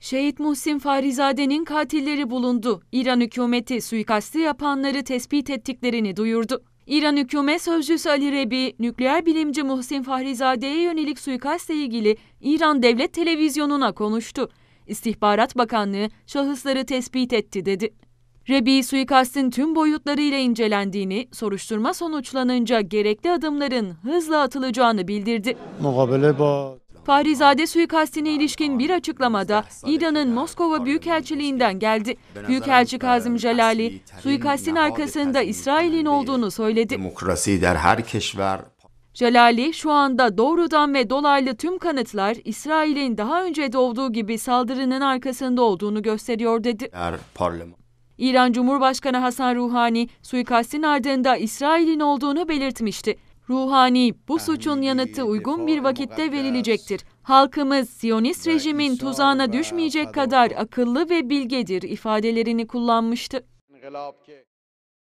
Şehit Muhsin Fahrizade'nin katilleri bulundu. İran hükümeti suikastı yapanları tespit ettiklerini duyurdu. İran hükümet sözcüsü Ali Rebi, nükleer bilimci Muhsin Fahrizade'ye yönelik suikastla ilgili İran Devlet Televizyonu'na konuştu. İstihbarat Bakanlığı şahısları tespit etti dedi. Rebi suikastin tüm boyutlarıyla incelendiğini, soruşturma sonuçlanınca gerekli adımların hızla atılacağını bildirdi. Farizade suikastine ilişkin bir açıklamada İran'ın Moskova Büyükelçiliğinden geldi. Büyükelçi Kazım Jalali, suikastin arkasında İsrail'in olduğunu söyledi. Jalali, şu anda doğrudan ve dolaylı tüm kanıtlar İsrail'in daha önce de olduğu gibi saldırının arkasında olduğunu gösteriyor dedi. İran Cumhurbaşkanı Hasan Ruhani, suikastin ardında İsrail'in olduğunu belirtmişti. Ruhani, bu suçun yanıtı uygun bir vakitte verilecektir. Halkımız Siyonist rejimin tuzağına düşmeyecek kadar akıllı ve bilgedir ifadelerini kullanmıştı.